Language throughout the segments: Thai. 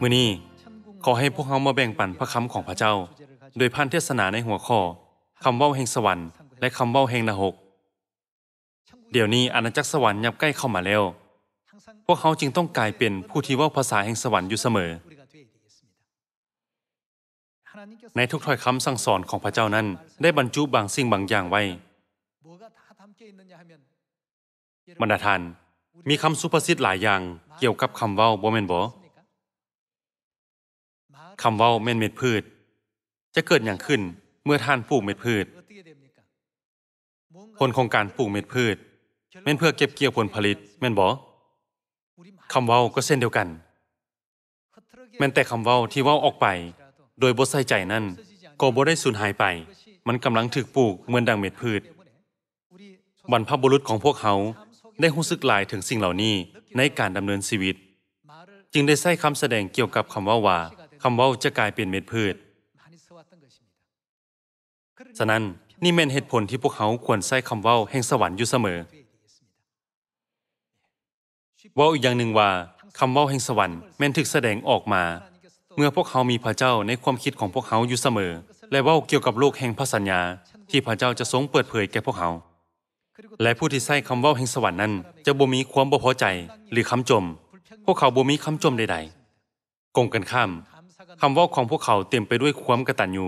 มื่อนี้ขอให้พวกเขามาแบ่งปันพระคำของพระเจ้า โดยพันเทศนาในหัวข้อคำว่าแห่งสวรรค์และคำว่าแห่งนรกเดี๋ยวนี้อาณาจักรสวรรค์ยับใกล้เข้ามาแล้วพวกเขาจึงต้องกลายเป็นผู้ที่ว่าภาษาแห่งสวรรค์อยู่เสมอ ในทุกถ้อยคำสั่งสอนของพระเจ้านั้นได้บรรจุบางสิ่งบางอย่างไว้บรรดาท่านมีคำสุภาษิตหลายอย่างเกี่ยวกับคำว่าบ่แม่นบ่คำว่าเม่นเม็ดพืช จะเกิดอย่างขึ้นเมื่อท่านปลูกเม็ดพืชผลของการปลูกเม็ดพืชแม่นเพื่อเก็บเกี่ยวผลผลิตแม่นบอคำเว้าก็เส้นเดียวกันแม่นแต่คำเว้าที่เว้า ออกไป โดยบ่ใส่ใจนั่นก็บ่ได้สูญหายไป มันกำลังถึกปลูกเหมือนดังเม็ดพืช บรรพบุรุษของพวกเขาได้รู้สึกหลายถึงสิ่งเหล่านี้ในการดำเนินชีวิต จึงได้ใส่คำแสดงเกี่ยวกับคำว่าว่าคำว่าจะกลายเป็นเม็ดพืช ฉะนั้นนี่เป็นเหตุผลที่พวกเขาควรใช้คำว่าแห่งสวรรค์อยู่เสมอว่าอีกอย่างหนึ่งว่าคำว่าแห่งสวรรค์แม่นถึกแสดงออกมา เมื่อพวกเขามีพระเจ้าในความคิดของพวกเขาอยู่เสมอ และว่าเกี่ยวกับโลกแห่งพระสัญญา ที่พระเจ้าจะทรงเปิดเผยแก่พวกเขาและผู้ที่ใช้คำว่าแห่งสวรรค์นั้น จะบ่มีความบ่พอใจ หรือคำจมพวกเขาบ่มีคำจมใด ๆ กงกันข้ามคำว่าของพวกเขาเต็มไปด้วยความกระตันยู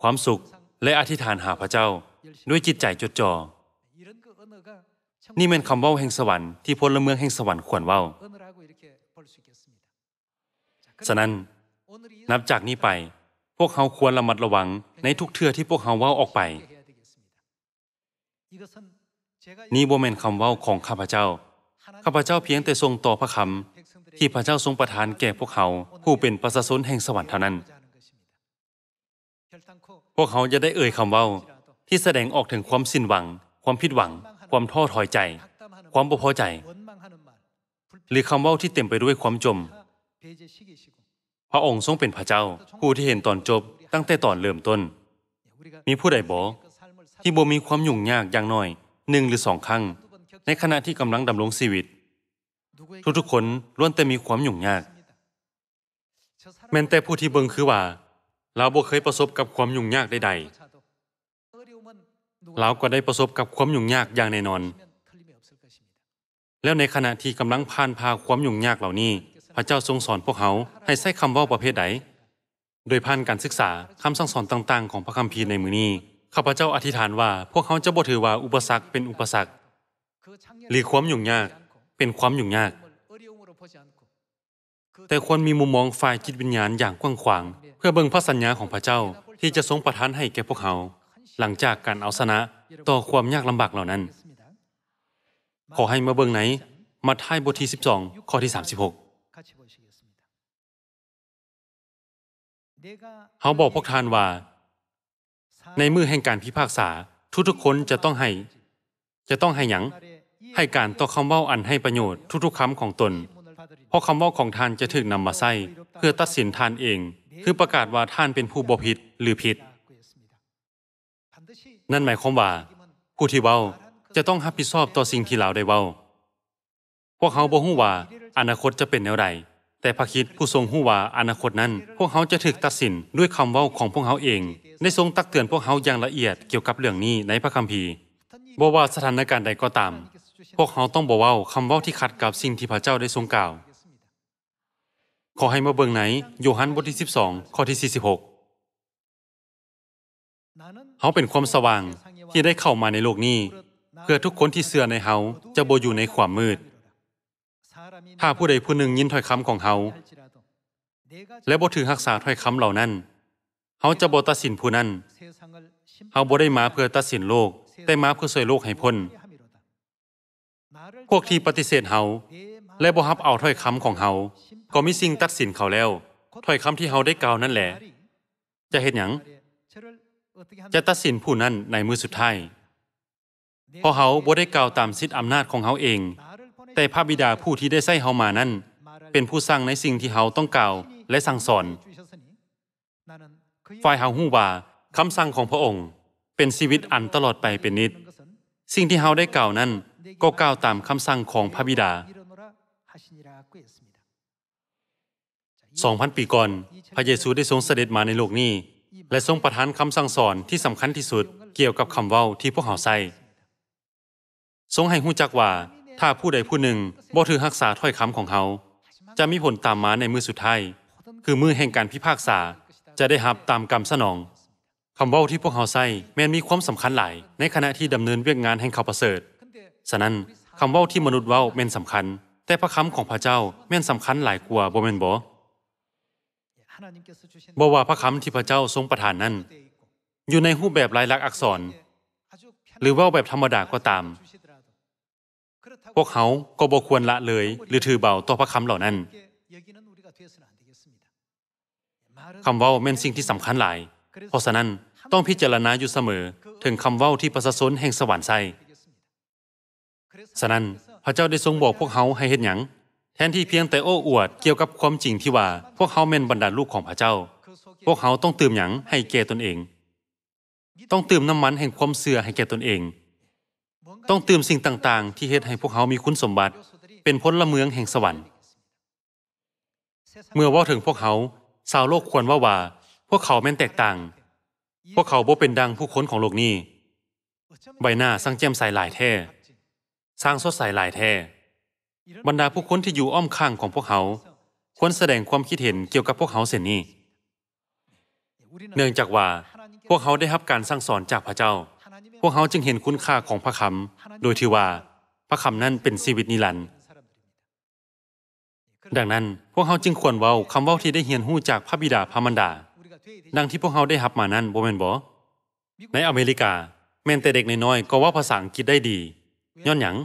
ความสุขและอธิษฐานหาพระเจ้า ด้วยจิตใจจดจ่อนี่เป็นคำว่าแห่งสวรรค์ที่พลเมืองแห่งสวรรค์ควรว่าฉะนั้น นับจากนี้ไป พวกเขาควรระมัดระวังในทุกเทื่อที่พวกเขาเว้าออกไปนี่โบเมนคำเว้าของข้าพเจ้าข้าพเจ้าเพียงแต่ทรงต่อพระคำที่พระเจ้าทรงประทานแก่พวกเขาผู้เป็นประชาชนแห่งสวรรค์เท่านั้น พวกเขาจะได้เอ่ยคำว่าที่แสดงออกถึงความสิ้นหวัง ความผิดหวัง ความท้อถอยใจ ความบ่พอใจ หรือคำว่าที่เต็มไปด้วยความจม พระองค์ทรงเป็นพระเจ้า ผู้ที่เห็นตอนจบตั้งแต่ตอนเริ่มต้น มีผู้ใดบอกที่บ่มีความยุ่งยากอย่างน้อยหนึ่งหรือสองครั้ง ในขณะที่กำลังดำรงชีวิตทุกๆ คนล้วนแต่มีความยุ่งยาก แม้แต่ผู้ที่เบิงคือว่าเราบ่เคยประสบกับความยุ่งยากใดๆ เราก็ได้ประสบกับความยุ่งยากอย่างแน่นอน แล้วในขณะที่กำลังผ่านพาความยุ่งยากเหล่านี้ พระเจ้าทรงสอนพวกเขาให้ใช้คำว่าประเภทใด โดยผ่านการศึกษาคำสั่งสอนต่าง ๆ ของพระคัมภีร์ในมือนี้ข้าพเจ้าอธิษฐานว่า พวกเขาจะบ่ถือว่าอุปสรรคเป็นอุปสรรคหรือความยุ่งยากเป็นความยุ่งยาก แต่ควรมีมุมมองฝ่ายจิตวิญญาณอย่างกว้างขวาง เพื่อเบิ่งพระสัญญาของพระเจ้าที่จะทรงประทานให้แก่พวกเขา หลังจากการเอาชนะต่อความยากลำบากเหล่านั้น ขอให้มาเบิ่งไหนมาท้ายบทที่12ข้อที่ 36เขาบอกพวกทานว่า ในมือแห่งการพิพากษา ทุกๆคนจะต้องให้ จะต้องให้หยังให้การต่อคำว่าอันให้ประโยชน์ทุกๆคำของตน เพราะคำว่าของท่านจะถึกนำมาใส้เพื่อตัดสินท่านเอง คือประกาศว่าท่านเป็นผู้บ่ผิดหรือผิด นั่นหมายความว่าผู้ที่เว้าจะต้องรับผิดชอบต่อสิ่งที่เราได้เว้า พวกเขาบ่ฮู้ว่า อนาคตจะเป็นแนวใด แต่พระคิดผู้ทรงฮู้ว่าอนาคตนั้น พวกเขาจะถึกตัดสินด้วยคำเว้าของพวกเขาเอง ในทรงตักเตือนพวกเขาอย่างละเอียดเกี่ยวกับเรื่องนี้ในพระคัมภีร์บ่ว่าสถานการณ์ใดก็ตามพวกเขาต้องบอกว่าคำว่าที่ขัดกับสิ่งที่พระเจ้าได้ทรงกล่าว ขอให้มาเบิงไหน โยฮันบทที่ 12ข้อที่46เขาเป็นความสว่างที่ได้เข้ามาในโลกนี้ เพื่อทุกคนที่เสื่อในเขาจะโบอยู่ในความมืด ถ้าผู้ใดผู้หนึ่งยินถ้อยคำของเขาและบ่ถือรักษาถ้อยคำเหล่านั้นเขาจะบ่ตัดสินผู้นั้นเขาบ่ได้มาเพื่อตัดสินโลกแต่มาเพื่อสวยโลกให้พ้นพวกที่ปฏิเสธเฮาและบ่ฮับเอาถ้อยคำของเฮา ก็มีสิ่งตัดสินเขาแล้วถ้อยคำที่เฮาได้กล่าวนั่นแหละ จะเห็นหยังจะตัดสินผู้นั้นในมือสุดท้ายเพราะเฮาบ่ได้กล่าวตามสิทธิอำนาจของเฮาเอง แต่พระบิดาผู้ที่ได้ใส่เฮามานั้นเป็นผู้สร้างในสิ่งที่เฮาต้องกล่าวและสั่งสอน ฝ่ายเฮาฮู้ว่าคำสั่งของพระองค์ เป็นชีวิตอันตลอดไปเป็นนิด สิ่งที่เฮาได้กล่าวนั้นก็ก้าวตามคำสั่งของพระบิดา2,000 ปีก่อน พระเยซูได้ทรงเสด็จมาในโลกนี้ และทรงประทานคำสั่งสอนที่สำคัญที่สุดเกี่ยวกับคำเว้าที่พวกเขาใส่ทรงให้หู้จักว่า ถ้าผู้ใดผู้หนึ่งบ่ถือรักษาถ้อยคำของเขา จะมีผลตามมาในมือสุดท้าย คือมือแห่งการพิพากษา จะได้รับตามกรรมสนองคำเว้าที่พวกเขาใส่แม้นมีความสำคัญหลายในขณะที่ดำเนินเวียกงานแห่งข่าวประเสริฐฉะนั้นคำว่าที่มนุษย์ว่าแม่นสำคัญ แต่พระคำของพระเจ้าแม่นสำคัญหลายกว่าบ่แม่นบ่บ่ว่าพระคำที่พระเจ้าทรงประทานนั้น อยู่ในรูปแบบลายลักษณ์อักษร หรือว่าแบบธรรมดาก็ตาม พวกเขาก็บ่ควรละเลย หรือถือเบาต่อพระคำเหล่านั้นคำว่าแม่นสิ่งที่สำคัญหลาย เพราะฉะนั้นต้องพิจารณาอยู่เสมอ ถึงคำว่าที่ประชาชนแห่งสวรรค์ใส่ฉะนั้นพระเจ้าได้ทรงบอกพวกเขาให้เฮ็ดหยังแทนที่เพียงแต่โอ้อวด เกี่ยวกับความจริงที่ว่า พวกเขาแม่นบรรดาลูกของพระเจ้า พวกเขาต้องเติมหยังให้แก่ตนเอง ต้องเติมน้ำมันแห่งความเสื่อให้แก่ตนเอง ต้องเติมสิ่งต่างๆ ที่เฮ็ดให้พวกเขามีคุณสมบัติ เป็นพลเมืองแห่งสวรรค์ เมื่อว่าถึงพวกเขาชาวโลกควรว่าว่า พวกเขาแม่นแตกต่าง พวกเขาบ่เป็นดังผู้คนของโลกนี้ ใบหน้าสังเจียมใสหลายแท้สร้างสดใสหลายแท้บรรดาผู้คนที่อยู่อ้อมข้างของพวกเขาควรแสดงความคิดเห็นเกี่ยวกับพวกเขาเสียนี้ เนื่องจากว่าพวกเขาได้รับการสร้างสอนจากพระเจ้า พวกเขาจึงเห็นคุณค่าของพระคำโดยที่ว่า พระคำนั้นเป็นชีวิตนิรันดร์ดังนั้นพวกเขาจึงควรเว้าคำเว้าที่ได้เรียนรู้จากพระบิดาพระมันดาดังที่พวกเขาได้รับมานั้นบ่แม่นบ่ในอเมริกา แม้แต่เด็กน้อยๆก็ว่าภาษาอังกฤษได้ดีย้อนหยัง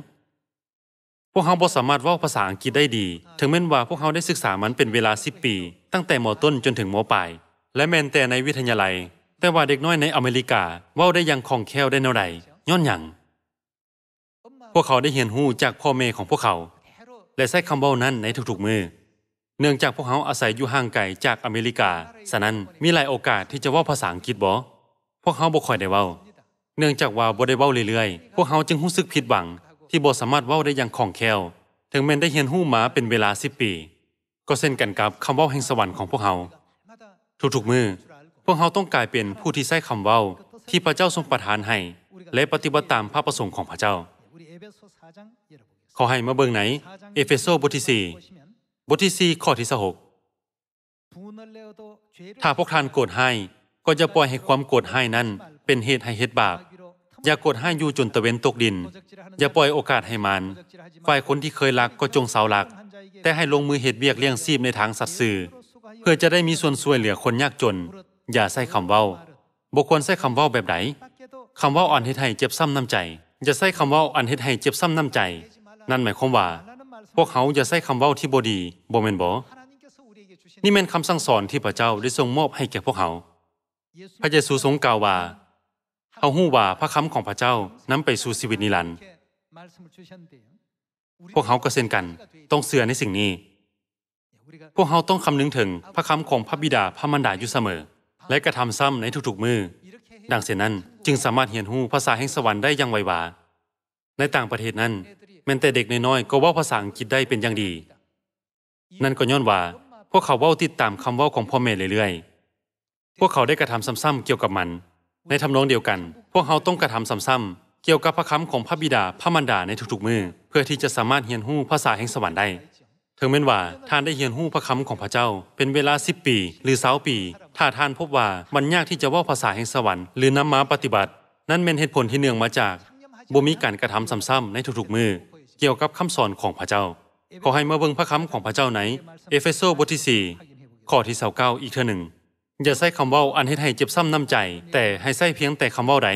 พวกเขาบ่สามารถเว้าภาษาอังกฤษได้ดี ถึงแม้นว่าพวกเขาได้ศึกษามันเป็นเวลา10ปี ตั้งแต่มต้นจนถึงมปลาย และแม้นแต่ในวิทยาลัย แต่ว่าเด็กน้อยในอเมริกาเว้าได้ยังคล่องแคล่วได้แนวใดย้อนหยัง พวกเขาได้เรียนรู้จากพ่อแม่ของพวกเขา และใช้คำเว้านั้นในทุกๆมือ เนื่องจากพวกเขาอาศัยอยู่ห่างไกลจากอเมริกา ฉะนั้นมีหลายโอกาสที่จะว่าภาษาอังกฤษบ่พวกเขาบ่ค่อยได้เว้าเนื่องจากว่าบ่ได้เว้าเรื่อยๆ พวกเขาจึงรู้สึกผิดหวัง ที่บ่สามารถเว้าได้อย่างคล่องแคล่วถึงแม้นได้เรียนรู้มาเป็นเวลา 10 ปี ก็เช่นกันกับคำเว้าแห่งสวรรค์ของพวกเขาทุกๆมือ พวกเขาต้องกลายเป็นผู้ที่ใช้คำเว้า ที่พระเจ้าทรงประทานให้ และปฏิบัติตามพระประสงค์ของพระเจ้า ขอให้มาเบิ่งไหน เอเฟโซบทที่4บทที่4ข้อที่6ถ้าพวกท่านโกรธให้ก็จะปล่อยให้ความโกรธให้นั้นเป็นเหตุให้เฮ็ดบาปอย่ากดให้อยู่จนตะเวนตกดิน อย่าปล่อยโอกาสให้มันฝ่ายคนที่เคยรักก็จงเสาหลักแต่ให้ลงมือเหตุเบียกเลี้ยงซีบในทางสัตว์สื่อเพื่อจะได้มีส่วนช่วยเหลือคนยากจน อย่าใส่คำเว้าบุคคลใส่คำเว้าแบบไหนคำเว้าอ่อนเฮ็ดให้เจ็บซ้ำน้ำใจอย่าใส่คำเว้าอันเฮ็ดให้เจ็บซ้ำน้ำใจ นั่นหมายความว่า พวกเขาอย่าใส่คำเว้าที่บ่ดีบ่แม่นบ่นี่เป็นคำสั่งสอนที่พระเจ้าได้ทรงมอบให้แก่พวกเขาพระเยซูทรงกล่าวว่าเขาหู้ว่าพระคำของพระเจ้านำไปสู่ชีวิตนิรันดร์ พวกเขาก็เช่นกันต้องเสื่อในสิ่งนี้ พวกเขาต้องคำนึงถึงพระคำของพระบิดาพระมารดาอยู่เสมอ และกระทำซ้ำในทุกๆมือ ดังเสียนั้นจึงสามารถเหียนหู้ภาษาแห่งสวรรค์ได้อย่างไววา ในต่างประเทศนั้น แม้แต่เด็กน้อยๆก็ว่าภาษาอังกฤษได้เป็นอย่างดี นั่นก็ย้อนว่า พวกเขาเว้าติดตามคำเว้าของพ่อแม่เรื่อย ๆ พวกเขาได้กระทำซ้ำๆเกี่ยวกับมันในทำนองเดียวกัน พวกเขาต้องกระทำซ้ำๆเกี่ยวกับพระคำของพระบิดาพระมารดาในทุกๆมือ เพื่อที่จะสามารถเฮียนหู้ภาษาแห่งสวรรค์ได้ถึงแม้นว่า ท่านได้เฮียนหู้พระคำของพระเจ้า เป็นเวลาสิบปีหรือสาปีถ้าท่านพบว่ามันยากที่จะว่าภาษาแห่งสวรรค์หรือนำมาปฏิบัติ นั่นเป็นเหตุผลที่เนื่องมาจากบ่มีการกระทำซ้ำๆในทุกๆมือ เกี่ยวกับคำสอนของพระเจ้า ขอให้มาเบิ่งพระคำของพระเจ้าไหนเอเฟโซบทที่4ข้อที่29อีกเท่าหนึ่งอย่าใช้คำว่าอันให้ไทยเจ็บซ้ำน้ำใจ แต่ให้ใช้เพียงแต่คำว่าไหน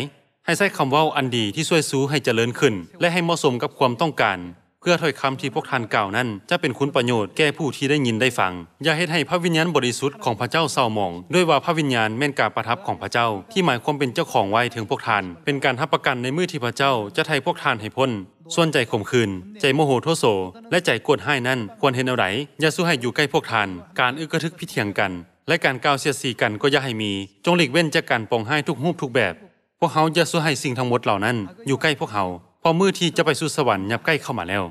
ให้ใช้คำว่าอันดีที่ช่วยซู้ให้เจริญขึ้น และให้เหมาะสมกับความต้องการเพื่อถ้อยคำที่พวกท่านกล่าวนั้นจะเป็นคุณประโยชน์แก่ผู้ที่ได้ยินได้ฟัง อย่าให้ให้พระวิญญาณบริสุทธิ์ของพระเจ้าเศร้าหมอง ด้วยว่าพระวิญญาณแม่นการประทับของพระเจ้า ที่หมายความเป็นเจ้าของไว้ถึงพวกท่าน เป็นการทับประกันในมือที่พระเจ้าจะไถ่พวกท่านให้พ้นส่วนใจข่มขืน ใจโมโหโทโสและใจกวดให้นั้นควรเห็นเอาไหนอย่าสู้ให้อยู่ใกล้พวกท่าน การอึกระทึกพิเถียงกันและการก้าวเสียดสีกันก็อย่าให้มีจงหลีกเว้นจากการปองให้ทุกรูปทุกแบบ พวกเขาจะสู้ให้สิ่งทั้งหมดเหล่านั้น อยู่ใกล้พวกเขาพอมือที่จะไปสู่สวรรค์ยับใกล้เข้ามาแล้ว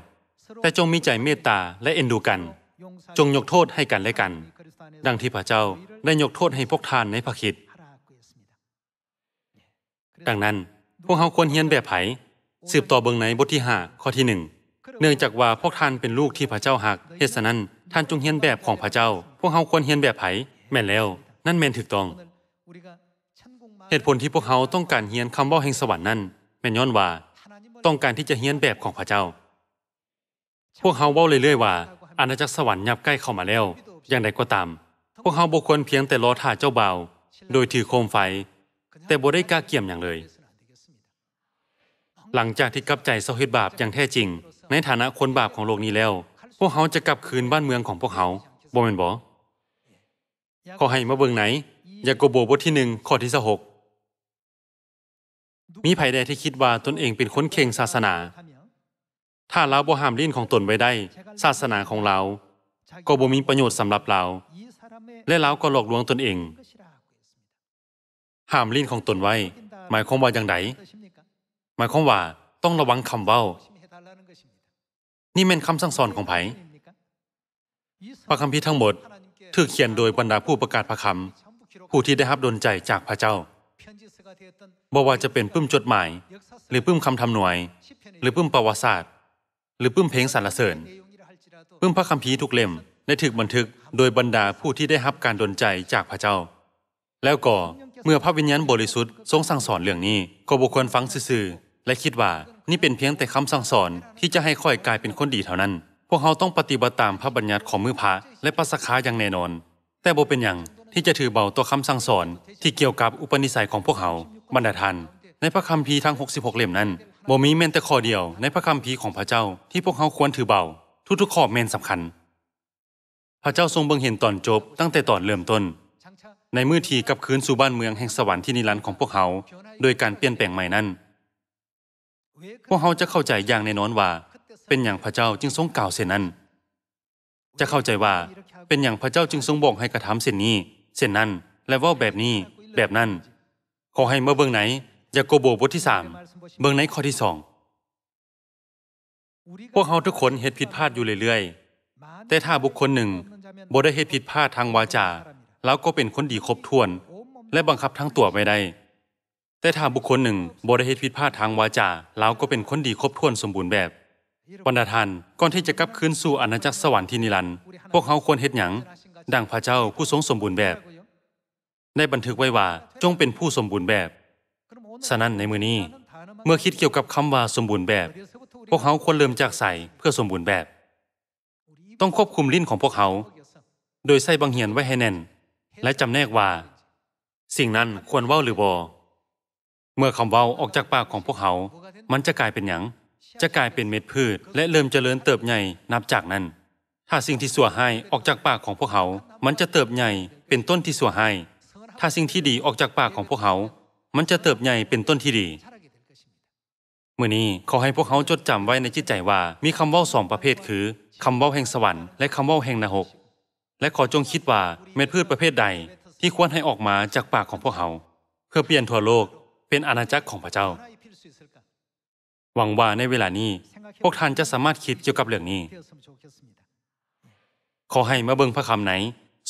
แต่จงมีใจเมตตาและเอ็นดูกัน จงยกโทษให้กันและกัน ดังที่พระเจ้า ได้ยกโทษให้พวกทานในพระคิดดังนั้นพวกเขาควรเฮียนแบบไผสืบต่อเบิงในบทที่หข้อที่หนึ่งเนื่องจากว่าพวกท่านเป็นลูกที่พระเจ้าหักเหตุนั้น ท่านจงเฮียนแบบของพระเจ้า พวกเขาควรเฮียนแบบไผแม่นแล้วนั่นแม่นถูกต้อง เหตุผลที่พวกเขาต้องการเฮียนคำว่าแห่งสวรรค์นั้นแม่นย้อนว่า ต้องการที่จะเฮียนแบบของพระเจ้า พวกเขาเว้าเรื่อยๆว่าอาณาจักรสวรรค์ยับใกล้เข้ามาแล้ว อย่างไรก็ตาม พวกเขาบุคคลเพียงแต่รอท่าเจ้าบ่าวโดยถือโคมไฟ แต่บ่ได้กล้าเกี่ยมอย่างเลย หลังจากที่กลับใจเศร้าเฮ็ดบาปอย่างแท้จริง ในฐานะคนบาปของโลกนี้แล้ว พวกเขาจะกลับคืนบ้านเมืองของพวกเขาบ่แม่นบ่ขอให้มาเบิ่งไหน ยาโกโบบทที่หนึ่งข้อที่สหก มีไผ่ใดที่คิดว่าตนเองเป็นคนเข่งศาสนา ถ้าเราบ่ห้ามลิ้นของตนไว้ได้ ศาสนาของเรา ก็บ่มีประโยชน์สำหรับเราและเราก็หลอกลวงตนเองห้ามลิ้นของตนไว้ หมายความว่าอย่างไรหมายความว่าต้องระวังคำเว้า นี่เป็นคำสั่งสอนของไผพระคัมภีร์ทั้งหมดถูกเขียนโดยบรรดาผู้ประกาศพระคำผู้ที่ได้รับดลใจจากพระเจ้าบอกว่าจะเป็นปื้มจดหมาย หรือปื้มคำทำหน่วย หรือปื้มประวัติศาสตร์ หรือปื้มเพลงสรรเสริญปื้มพระคำพีทุกเล่มได้ถูกบันทึกโดยบรรดาผู้ที่ได้รับการดลใจจากพระเจ้า แล้วก็เมื่อพระวิญญาณบริสุทธิ์ทรงสั่งสอนเรื่องนี้ ก็บุคคลฟังซื่อและคิดว่านี่เป็นเพียงแต่คำสั่งสอนที่จะให้ค่อยกลายเป็นคนดีเท่านั้นพวกเขาต้องปฏิบัติตามพระบัญญัติของมือพระและปัสคาอย่างแน่นอน แต่โบเป็นอย่างที่จะถือเบาตัวคำสั่งสอน ที่เกี่ยวกับอุปนิสัยของพวกเขาบรรดาทัานในพระคัมภีร์ทั้ง66เล่มนั้นบ่มีแม้แต่ข้อเดียวในพระคัมภีร์ของพระเจ้า ที่พวกเขาควรถือเบา ทุกๆข้อแม่นสำคัญ พระเจ้าทรงเบิ่งเห็นตอนจบตั้งแต่ตอนเริ่มต้น ในมือทีกับคืนสู่บ้านเมืองแห่งสวรรค์ที่นิรันดร์ของพวกเขาโดยการเปลี่ยนแปลงใหม่นั้น พวกเขาจะเข้าใจอย่างแน่นอนว่าเป็นอย่างพระเจ้าจึงทรงกล่าวเสีนนั้น จะเข้าใจว่าเป็นอย่างพระเจ้าจึงทรงบอกให้กระทำเสีนนี้ เสีนนั้น และว่าแบบนี้ แบบนั้นขอให้เมื่อเบื้องไหนยาโกโบบทที่สาม เบื้องไหนข้อที่สอง พวกเราทุกคนเหตุผิดพลาดอยู่เรื่อยๆ แต่ถ้าบุคคลหนึ่งบ่ได้เหตุผิดพลาดทางวาจาแล้วก็เป็นคนดีครบถ้วน และบังคับทั้งตัวไม่ได้ แต่ถ้าบุคคลหนึ่งบ่ได้เหตุผิดพลาดทางวาจาแล้วก็เป็นคนดีครบถ้วนสมบูรณ์แบบปณทานก่อนที่จะกลับคืนสู่อาณาจักรสวรรค์ที่นิรันดร์พวกเขาควรเฮ็ดหยังดังพระเจ้าผู้ทรงสมบูรณ์แบบได้บันทึกไว้ว่าจงเป็นผู้สมบูรณ์แบบฉะนั้นในมือนี้เมื่อคิดเกี่ยวกับคำว่าสมบูรณ์แบบ พวกเขาควรเริ่มจากใส่เพื่อสมบูรณ์แบบ ต้องควบคุมลิ้นของพวกเขาโดยใส่บังเหียนไว้ให้แน่น และจำแนกว่า สิ่งนั้นควรเว้าหรือบ่เมื่อคำเว้าออกจากปากของพวกเขามันจะกลายเป็นหยังจะกลายเป็นเม็ดพืช และเริ่มเจริญเติบใหญ่นับจากนั้น ถ้าสิ่งที่สัวให้ ออกจากปากของพวกเขา มันจะเติบใหญ่เป็นต้นที่สัวให้ ถ้าสิ่งที่ดีออกจากปากของพวกเขา มันจะเติบใหญ่เป็นต้นที่ดี เมื่อนี้ขอให้พวกเขาจดจำไว้ในจิตใจว่ามีคำว่าสองประเภทคือ คำว่าแห่งสวรรค์และคำว่าแห่งนรกและขอจงคิดว่าเม็ดพืชประเภทใด ที่ควรให้ออกมาจากปากของพวกเขาเพื่อเปลี่ยนทั่วโลกเป็นอาณาจักรของพระเจ้าหวังว่าในเวลานี้พวกท่านจะสามารถคิดเกี่ยวกับเรื่องนี้ ขอให้มาเบิ่งพระคำไหน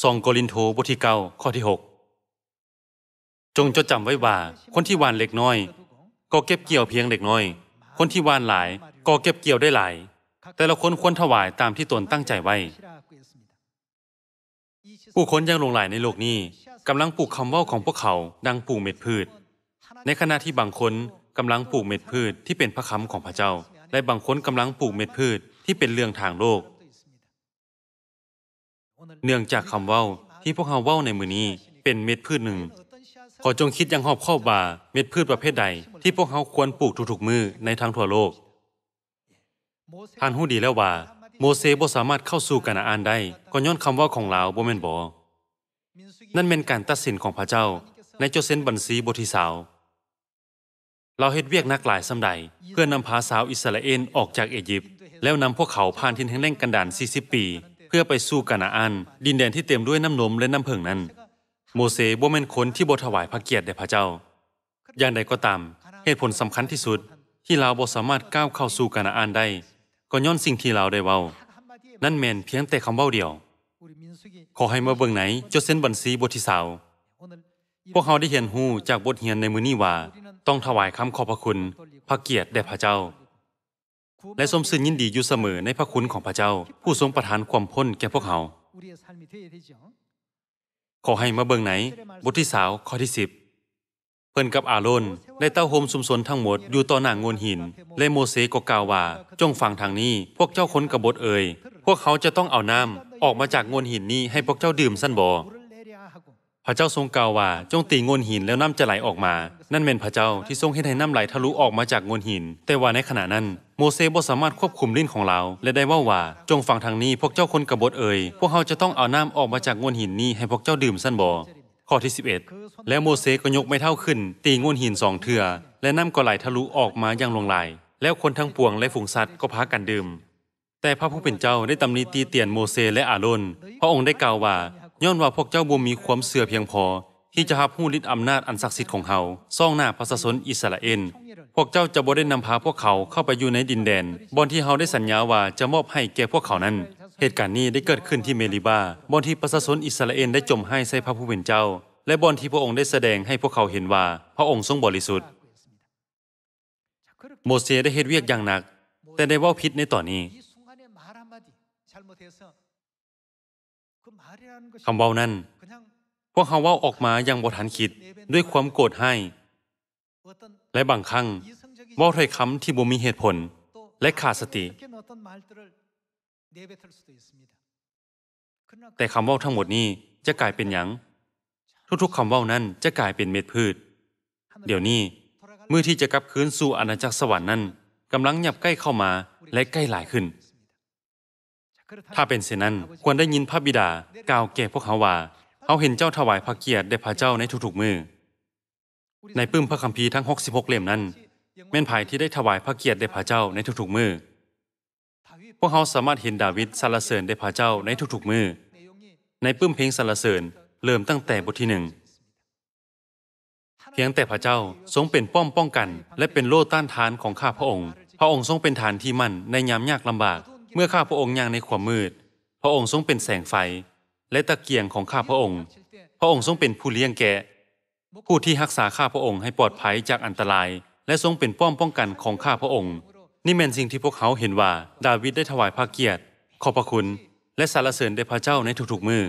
ซองโกลินโทบทที่เก้าข้อที่หกจงจดจำไว้ว่า คนที่วานเล็กน้อย ก็เก็บเกี่ยวเพียงเล็กน้อย คนที่วานหลายก็เก็บเกี่ยวได้หลาย แต่ละคนควรถวายตามที่ตนตั้งใจไว้ผู้คนยังหลงไหลในโลกนี้กำลังปลูกคำว่าของพวกเขาดังปลูกเม็ดพืช ในขณะที่บางคนกำลังปลูกเม็ดพืชที่เป็นพระคำของพระเจ้า และบางคนกำลังปลูกเม็ดพืชที่เป็นเรื่องทางโลก เนื่องจากคำว่าที่พวกเราเว้าในมือนี้ เป็นเม็ดพืชหนึ่ง ขอจงคิดอย่างหอบข้อบว่าเม็ดพืชประเภทใด ที่พวกเขาควรปลูกทุกๆมือในทางทั่วโลก ท่านหู้ดีแล้วว่า โมเสบ่สามารถเข้าสู่กานาอานได้ ก็ย้อนคำว่าของลาวบ่แม่นบ่นั่นเป็นการตัดสินของพระเจ้าในโจเซนบัญชีบทที่สาวเราเฮ็ดเวียกนักหลายสำใด เพื่อนำพาสาวอิสราเอลออกจากเอยิปต์แล้วนำพวกเขาผ่านทินแห่งแล่งกันดาน 40 ปี เพื่อไปสู่กานาอันดินแดนที่เต็มด้วยน้ำนมและน้ำผึ้งนั้น โมเสสบ่แม่นคนที่บ่ถวายพระเกียรติแด่พระเจ้า อย่างใดก็ตาม เหตุผลสำคัญที่สุด ที่เราบ่สามารถก้าวเข้าสู่กานาอันได้ ก็ย้อนสิ่งที่เราได้เว้า นั่นแม่นเพียงแต่คำเว้าเดียว ขอให้มาเบิ่งไหน จดเส้นบัญชีบทที่สาวพวกเขาได้เรียนรู้จากบทเรียนในมื้อนี้ว่าต้องถวายคำขอบพระคุณ พระเกียรติแด่พระเจ้า และสมซื่นยินดีอยู่เสมอในพระคุณของพระเจ้า ผู้ทรงประทานความพ้นแก่พวกเขา ขอให้มาเบิงไหน บทที่สาวข้อที่สิบเพิ่นกับอาโรนได้เต้าโฮมสุมสนทั้งหมดอยู่ต่อหน้างนหิน และโมเสก็กล่าวว่า จงฟังทางนี้พวกเจ้าค้นกบฏเอ่ยพวกเขาจะต้องเอาน้ำออกมาจากงนหินนี้ให้พวกเจ้าดื่มสั้นบ่ระเจ้าทรงกล่าวว่า จงตีงนหินแล้วน้ำจะไหลออกมา นั่นเป็นพระเจ้าที่ทรงให้ไในน้ำไหลทะลุออกมาจากงนหิน แต่ว่าในขณะนั้นโมเสสบ่สามารถควบคุมลิ้นของเรา และได้ว่าว่าจงฟังทางนี้พวกเจ้าคนกบฏเอ่ยพวกเราจะต้องเอาน้ำออกมาจากงนหินนี้ ให้พวกเจ้าดื่มสั้นบ่ ข้อที่ 11 แล้วโมเสสก็ยกไม้เท่าขึ้น ตีงนหินสองเถื่อและน้ำก็ไหลทะลุออกมาอย่างลงไหลแล้วคนทั้งปวงและฝูงสัตว์ก็พากันดื่ม แต่พระผู้เป็นเจ้าได้ตำหนิตีเตียนโมเสสและอาโรนพระองค์ได้กล่าวว่าย้อนว่าพวกเจ้าบ่มีความเสื่อเพียงพอ ที่จะรับรู้ฤทธิ์อำนาจอันศักดิ์สิทธิ์ของเฮาซ่องหน้าประชาชนอิสราเอล พวกเจ้าจะบ่ได้นำพาพวกเขาเข้าไปอยู่ในดินแดนบอนที่เฮาได้สัญญาว่าจะมอบให้แก่พวกเขานั้น เหตุการณ์นี้ได้เกิดขึ้นที่เมริบาบอนที่ประชาชนอิสราเอลได้จมให้ใส่พระผู้เป็นเจ้า และบอนที่พระองค์ได้แสดงให้พวกเขาเห็นว่า พระองค์ทรงบริสุทธิ์ โมเสสได้เฮ็ดเวียกอย่างหนัก แต่ได้ว้าพิษในตอนนี้คำเว่านั่นพวกเขาว่าออกมาอย่างบทันคิดด้วยความโกรธให้ และบางครั้งว่าถ้อยคำที่บ่มีเหตุผลและขาดสติ แต่คำเว้าทั้งหมดนี้จะกลายเป็นหยัง ทุกๆคำเว้านั้นจะกลายเป็นเม็ดพืช เดี๋ยวนี้มือที่จะกลับคืนสู่อาณาจักรสวรรค์นั้นกำลังหยับใกล้เข้ามาและใกล้หลายขึ้นถ้าเป็นเช่นนั้นควรได้ยินพระบิดากล่าวแก่พวกเขาว่าเขาเห็นเจ้าถวายพระเกียรติแด่พระเจ้าในทุกๆมือ ในปื้มพระคัมภีร์ทั้ง 66เล่มนั้นแม่นภายที่ได้ถวายพระเกียรติแด่พระเจ้าในทุกๆมือ พวกเขาสามารถเห็นดาวิดสรรเสริญแด่พระเจ้าในทุกๆมือ ในปื้มเพลงสรรเสริญ เริ่มตั้งแต่บทที่หนึ่งเพียงแต่พระเจ้าทรงเป็นป้อมป้องกัน และเป็นโล่ต้านทานของข้าพระองค์ พระองค์ทรงเป็นฐานที่มั่นในยามยากลำบากเมื่อข้าพระองค์ย่างในความมืด พระองค์ทรงเป็นแสงไฟ และตะเกียงของข้าพระองค์ พระองค์ทรงเป็นผู้เลี้ยงแกะ ผู้ที่รักษาข้าพระองค์ให้ปลอดภัยจากอันตราย และทรงเป็นป้อมป้องกันของข้าพระองค์ นี่เป็นสิ่งที่พวกเขาเห็นว่า ดาวิดได้ถวายพระเกียรติ ขอบพระคุณ และสรรเสริญแด่พระเจ้าในทุกๆมือ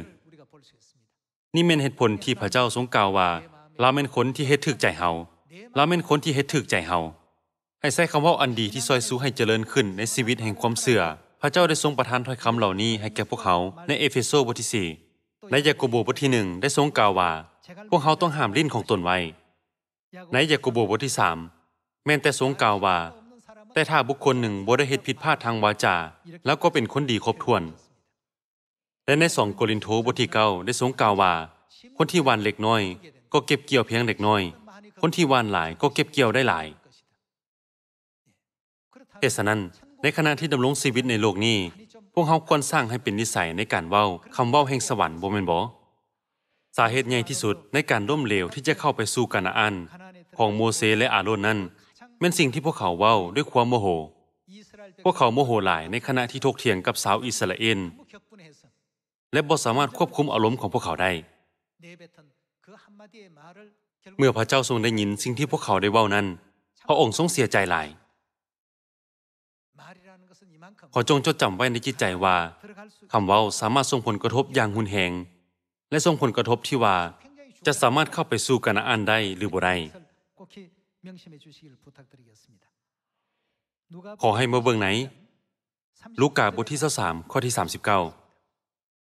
นี่เป็นเหตุผลที่พระเจ้าทรงกล่าวว่า เราเป็นคนที่เฮ็ดถึกใจเฮาเราเป็นคนที่เฮ็ดถึกใจเฮา ให้ใช้คำว่าอันดีที่ซอยสู้ให้เจริญขึ้น ในชีวิตแห่งความเสื่อพระเจ้าได้ทรงประทานถ้อยคำเหล่านี้ให้แก่พวกเขาในเอเฟโซบทที่4ในยาโกโบบทที่หนึ่งได้ทรงกล่าวว่า พวกเขาต้องห้ามลิ้นของตนไว้ ในยาโกโบบทที่สามแม้แต่ทรงกล่าวว่า แต่ถ้าบุคคลหนึ่งบ่ได้เหตุผิดพลาดทางวาจาแล้วก็เป็นคนดีครบถ้วน และในสองโกลินโทบทที่เก้าได้ทรงกล่าวว่า คนที่วานเล็กน้อย ก็เก็บเกี่ยวเพียงเล็กน้อยคนที่วานหลายก็เก็บเกี่ยวได้หลายเหตนั้นในขณะที่ดำรงชีวิตในโลกนี้ พวกเขาควรสร้างให้เป็นนิสัยในการเว้าคำเว้าแห่งสวรรค์บ่แม่นบ่สาเหตุใหญ่ที่สุดในการล่มเหลว ที่จะเข้าไปสู่กานาอันของโมเสและอาโรนนั้นเป็นสิ่งที่พวกเขาเว้า ด้วยความโมโห พวกเขาโมโหหลายในขณะที่ทกเถียงกับสาวอิสราเอลและบ่สามารถควบคุมอารมณ์ของพวกเขาได้เมื่อพระเจ้าทรงได้ยินสิ่งที่พวกเขาได้เว้านั้นพระองค์ทรงเสียใจหลายขอจงจดจำไว้ในจิตใจว่าคำว่าสามารถส่งผลกระทบอย่างหุนแหง และส่งผลกระทบที่ว่า จะสามารถเข้าไปสู่กานอันได้หรือบ่ได้ขอให้เมื่อเบื้องไหน ลูกกาบทที่23ข้อที่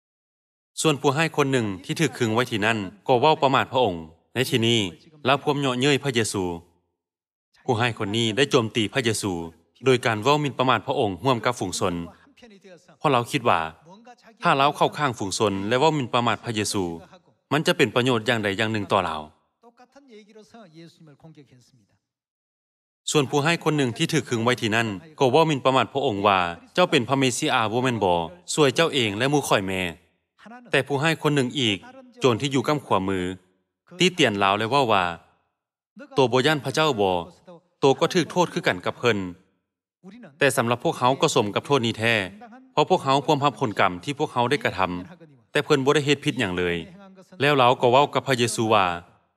39 ส่วนผู้ให้คนหนึ่งที่ถือคึงไว้ที่นั่น ก็ว่าประมาทพระองค์ ในที่นี้ลาพวมเหยาะเย้ยพระเยซู ผู้ให้คนนี้ได้โจมตีพระเยซูโดยการเว้ามินประมาทพระองค์ร่วมกับฝูงชนเพราะเราคิดว่า ถ้าเราเข้าข้างฝูงชนและเว้ามินประมาทพระเยซู มันจะเป็นประโยชน์อย่างใดอย่างหนึ่งต่อเราส่วนผู้ให้คนหนึ่งที่ถือคึงไว้ที่นั่น ก็ว่ามินประมาทพระองค์ว่า เจ้าเป็นพระเมสสิอาบ่แม่นบ่ส่วยเจ้าเองและมู่ข่อยแม่ แต่ผู้ให้คนหนึ่งอีก โจรที่อยู่กำขวามือที่เตียนลาวและว่าว่า ตัวบ่ย่านพระเจ้าบ่ตัวก็ถูกโทษคือกันกับเพิ่นแต่สำหรับพวกเขาก็สมกับโทษนี้แท้เพราะพวกเขาพ่วมพับผลกรรมที่พวกเขาได้กระทำ แต่เพิ่นบ่ได้เฮ็ดผิดอย่างเลย แล้วเราก็เว้ากับพระเยซูว่า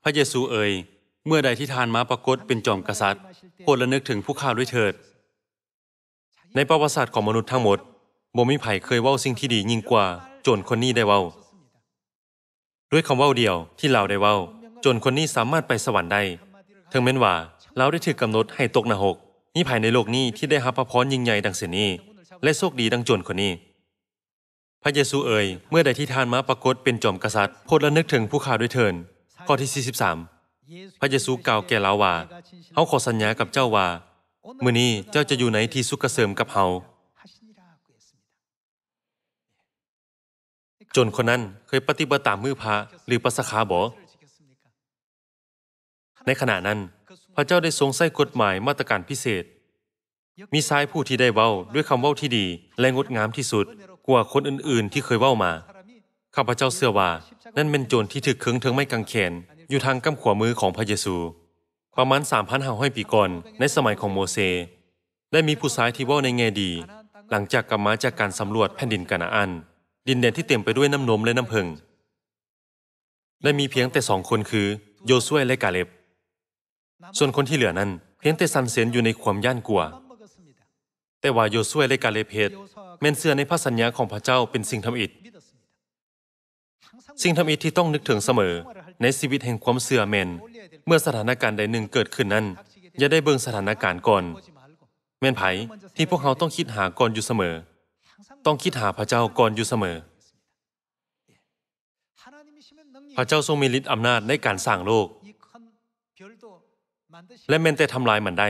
พระเยซูเอ่ยเมื่อใดที่ทานมาปรากฏเป็นจอมกษัตริย์โปรดระลึกถึงผู้ข้าด้วยเถิด ในประวัติศาสตร์ของมนุษย์ทั้งหมดบ่มีไผเคยเว้าสิ่งที่ดียิ่งกว่า โจนคนนี้ได้เว้า ด้วยคำเว้าเดียวที่เราได้เว้า โจนคนนี้สามารถไปสวรรค์ได้ถึงแม้นว่า เราได้ถูกกำหนดให้ตกนรกมีภายในโลกนี้ที่ได้รับพระพรยิ่งใหญ่ดังเสนีและโชคดีดังจนคนนี้ พระเยซูเอ่ยเมื่อใดที่ท่านมาปรากฏเป็นจอมกษัตริย์โพดและนึกถึงผู้ข่าด้วยเทินข้อที่ 43 พระเยซูกล่าวแก่ลาว่าเขาขอสัญญากับเจ้าว่า มื่อนี้เจ้าจะอยู่ในที่สุขเสริมกับเฮาจนคนนั้นเคยปฏิบัติตามมือพระหรือปัสขาบอในขณะนั้นระเจ้าได้ทรงใส่กฎหมายมาตรการพิเศษ มีสายผู้ที่ได้เว้า ด้วยคำเว้าที่ดี และงดงามที่สุด กว่าคนอื่นๆ ที่เคยเว้ามา ข้าพเจ้าเสื่อว่า นั่นเป็นโจรที่ถึกเคืองเทิงไม่กังเขน อยู่ทางกำขวามือของพระเยซู ประมาณ3 5 0 0ปีก่อนในสมัยของโมเสได้มีผู้สายที่เว่าในแง่ดี หลังจากกลับมาจากการสำรวจแผ่นดินกานาอัน ดินแดนที่เต็มไปด้วยน้ำนมและน้ำผึ้งได้มีเพียงแต่สองคนคือโยซุเอและกาเลบส่วนคนที่เหลือนั้นเพียงแต่สันเซนอยู่ในความย่านกลัว แต่ว่าโยซุเอและกาเลเพตเมนเสื้อในพระสัญญาของพระเจ้าเป็นสิ่งทำอิด สิ่งทำอิดที่ต้องนึกถึงเสมอ ในชีวิตแห่งความเสื่อเมนเมื่อสถานการณ์ใดหนึ่งเกิดขึ้นนั้นอย่าได้เบิ่งสถานการณ์ก่อนเมนไผที่พวกเขาต้องคิดหาก่อนอยู่เสมอ ต้องคิดหาพระเจ้าก่อนอยู่เสมอ พระเจ้าทรงมีฤทธิ์อำนาจในการสร้างโลกและแม้แต่ทำลายมันได้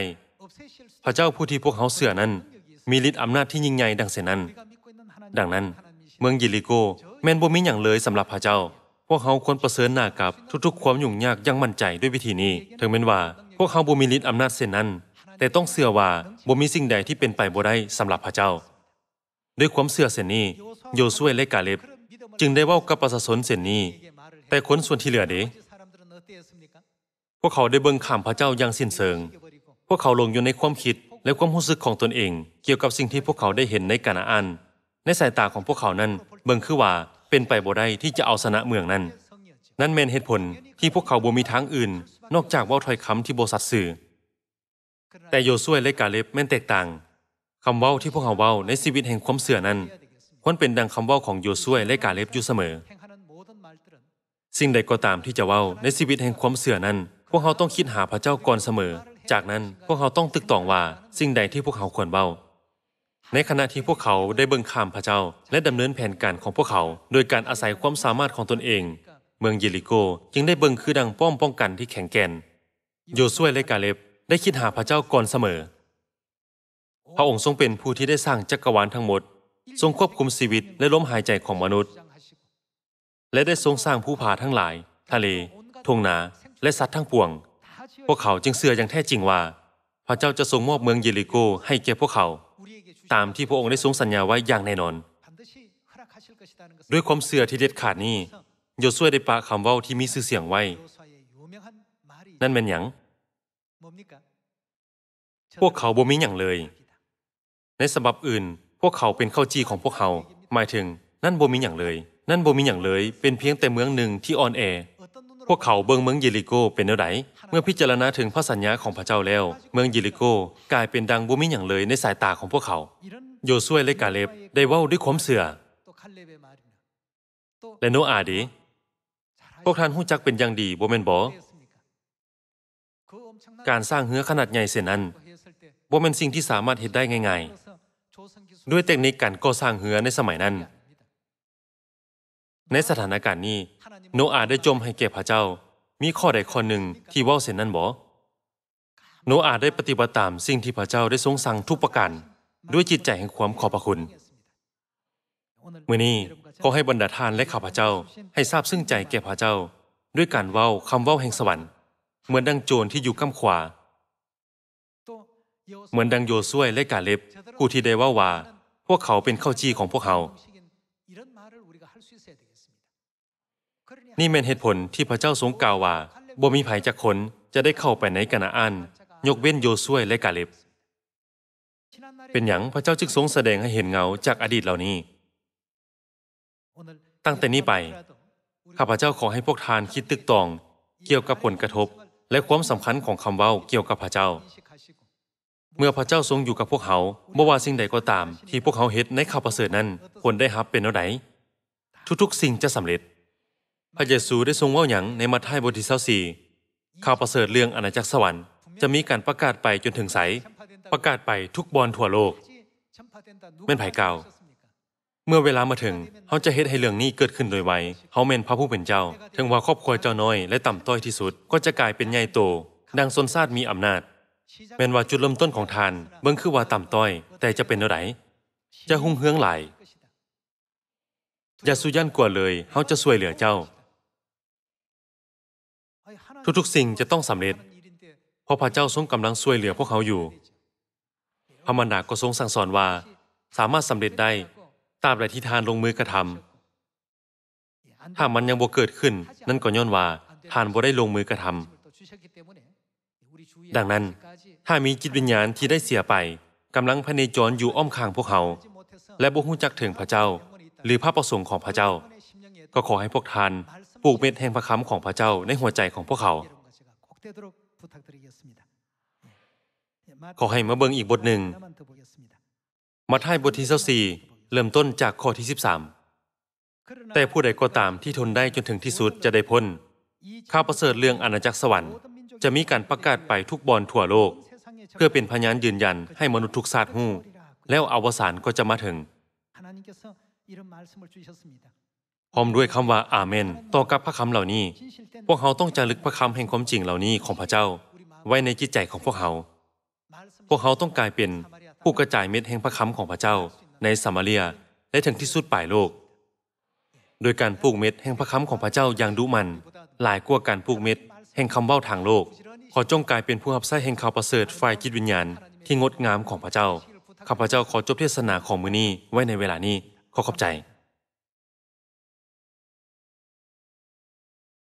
พระเจ้าผู้ที่พวกเขาเสื่อนั้น มีฤทธิ์อำนาจที่ยิ่งใหญ่ดังเสนั้น ดังนั้น เมืองยิริโกแม้นบ่มีอย่างเลยสำหรับพระเจ้า พวกเขาควรประเสริญหน้ากับทุกๆ ความยุ่งยากยังมั่นใจด้วยวิธีนี้ถึงแม้นว่า พวกเขาบ่มีฤทธิ์อำนาจเสนั้น แต่ต้องเสื่อว่าบ่มีสิ่งใดที่เป็นไปบ่ได้สำหรับพระเจ้าด้วยความเสื่อเสนนี้โยซูเอและกาเลบ จึงได้เว้ากับประชาชนเสนนี้ แต่คนส่วนที่เหลือเดพวกเขาได้เบิ่งข้ามพระเจ้าอย่างสิ้นเชิง พวกเขาลงอยู่ในความคิดและความรู้สึกของตนเอง เกี่ยวกับสิ่งที่พวกเขาได้เห็นในกานาอัน ในสายตาของพวกเขานั้นเบิ่งคือว่า เป็นไปบ่ได้ที่จะเอาชนะเมืองนั้น นั่นแมนเหตุผลที่พวกเขาบ่มีทางอื่น นอกจากว่าถ้อยคำที่บ่สัตย์สื่อ แต่โยซุยและกาเลบแม่นแตกต่าง คำเว้าที่พวกเขาเว้าในชีวิตแห่งความเสื่อนั้น ควรเป็นดังคำเว้าของโยซุยและกาเลบอยู่เสมอ สิ่งใดก็ตามที่จะเว้าในชีวิตแห่งความเสื่อนั้นพวกเขาต้องคิดหาพระเจ้าก่อนเสมอ จากนั้นพวกเขาต้องตึกตองว่า สิ่งใดที่พวกเขาควรเบ้า ในขณะที่พวกเขาได้เบิ่งข้ามพระเจ้า และดำเนินแผนการของพวกเขา โดยการอาศัยความสามารถของตนเอง เมืองเยริโกจึงได้เบิ่งคือดังป้อมป้องกันที่แข็งแกร่งโยซุเและกาเลบได้คิดหาพระเจ้าก่อนเสมอ พระองค์ทรงเป็นผู้ที่ได้สร้างจักรวาลทั้งหมด ทรงควบคุมชีวิตและลมหายใจของมนุษย์ และได้ทรงสร้างผู้พาทั้งหลาย ทะเลทงนาและสัตว์ทั้งปวง พวกเขาจึงเสื่ออย่างแท้จริงว่า พระเจ้าจะทรงมอบเมืองเยริโกให้แก่พวกเขา ตามที่พระองค์ได้ทรงสัญญาไว้อย่างแน่นอน ด้วยความเสื่อที่เด็ดขาดนี้โยซุยได้ปะคำว่าที่มีสื่อเสียงไว้ นั่นเป็นอย่าง พวกเขาบ่มีอย่างเลย ในสบับอื่น พวกเขาเป็นข้าวจีของพวกเขาหมายถึงนั่นบ่มีอย่างเลย นั่นบ่มีอย่างเลย เป็นเพียงแต่เมืองหนึ่งที่อ่อนแอพวกเขาเบิงเมืองเยริโกเป็นเื้อไดเมื่อพิจารณาถึงพระสัญญาของพระเจ้าแล้ว เมืองเยริโกกลายเป็นดังบุมิอย่างเลยในสายตาของพวกเขา โยซุเและกาเลบได้ว่าด้วยความเสื่อ และโนอาดี พวกท่านหู้จักเป็นอย่างดีบ่แม่นบ่การสร้างเหือขนาดใหญ่เสียนั้นบ่แม่นสิ่งที่สามารถเฮ็ดได้ง่ายๆ ด้วยเทคนิคการก่อสร้างเหือในสมัยนั้น ในสถานการณ์นี้โนอาได้จมให้แก่พระเจ้า มีข้อใดข้อหนึ่งที่ว่าเส็นนั้นบ่โนอาได้ปฏิบัติตามสิ่งที่พระเจ้าได้ทรงสั่งทุกประการด้วยจิตใจแห่งความขอบพระคุณมื้อนี้ขอให้บรรดาทานและข้าพเจ้า ให้ทราบซึ่งใจแก่พระเจ้า ด้วยการเว้าคำเว้าแห่งสวรรค์เหมือนดังโจรที่อยู่ก้าขวา เหมือนดังโยซ่วยและกาเล็บผู้ที่ได้ว่าว่าพวกเขาเป็นข้าวจี้ของพวกเขานี่เป็นเหตุผลที่พระเจ้าทรงกล่าวว่าบ่มีไผจักคน จะได้เข้าไปในกานาอันยกเว้นโยซุยและกาเล็บเป็นอย่างพระเจ้าจึงทรงแสดงให้เห็นเงาจากอดีตเหล่านี้ ตั้งแต่นี้ไปข้าพเจ้าขอให้พวกทานคิดตึกตอง เกี่ยวกับผลกระทบ และความสำคัญของคำเว้าเกี่ยวกับพระเจ้า เมื่อพระเจ้าทรงอยู่กับพวกเขาบ่ว่าสิ่งใดก็ตาม ที่พวกเขาเฮ็ดในข่าวประเสริฐนั้นผลได้รับเป็นเท่าใดทุกๆสิ่งจะสำเร็จพระเยซูได้ทรงว่าอย่างในมัทธิวบทที่สี่ข่าวประเสริฐเรื่องอาณาจักรสวรรค์จะมีการประกาศไปจนถึงไสประกาศไปทุกบอลทั่วโลกแม่นไผ่เก่าเมื่อเวลามาถึงเขาจะเฮ็ดให้เรื่องนี้เกิดขึ้นโดยไวเขาเม่นพระผู้เป็นเจ้า ถึงว่าครอบครัวเจ้าน้อย และต่ำต้อยที่สุด ก็จะกลายเป็นใหญ่โต ดังสนซาดมีอำนาจแม่นว่าจุดเริ่มต้นของทาน เบิ่งคือว่าต่ำต้อย แต่จะเป็นเท่าไหจะหุ่งเฮืองหลายอย่าสุยันกลัวเลยเขาจะช่วยเหลือเจ้าทุกๆสิ่งจะต้องสำเร็จเพราะพระเจ้าทรงกำลังช่วยเหลือพวกเขาอยู่ พระมารดาก็ทรงสั่งสอนว่าสามารถสำเร็จได้ตามใดที่ทานลงมือกระทำ ถ้ามันยังบ่เกิดขึ้น นั่นก็ย้อนว่าทานบ่ได้ลงมือกระทำ ดังนั้นถ้ามีจิตวิญญาณที่ได้เสียไปกำลังพเนจรอยู่อ้อมข้างพวกเขาและบ่ฮู้จักถึงพระเจ้า หรือพระประสงค์ของพระเจ้า ก็ขอให้พวกท่านปลูกเม็ดแห่งพระคำของพระเจ้าในหัวใจของพวกเขา ขอให้มาเบิงอีกบทหนึ่งมาท้ายบทที่24เริ่มต้นจากข้อที่ 13 แต่ผู้ใดก็ตามที่ทนได้จนถึงที่สุดจะได้พ้นข้าประเสริฐเรื่องอาณาจักรสวรรค์จะมีการประกาศไปทุกบอนทั่วโลก เพื่อเป็นพยานยืนยันให้มนุษย์ทุกศาสตร์หู้แล้วอวสานก็จะมาถึงพร้อมด้วยคำว่าอาเมนต่อกับพระคำเหล่านี้ พวกเขาต้องจารึกพระคำแห่งความจริงเหล่านี้ของพระเจ้า ไว้ในจิตใจของพวกเขาพวกเขาต้องกลายเป็นผู้กระจายเม็ดแห่งพระคำของพระเจ้า ในสมาเรีย และถึงที่สุดปลายโลก โดยการปลูกเม็ดแห่งพระคำของพระเจ้าอย่างดุมัน หลายกว่าการปลูกเม็ดแห่งคำเว้าทางโลก ขอจงกลายเป็นผู้รับใช้แห่งข่าวประเสริฐฝ่ายจิตวิญญาณที่งดงามของพระเจ้าข้าพเจ้าขอจบเทศนาของมือนี้ไว้ในเวลานี้ขอขอบใจ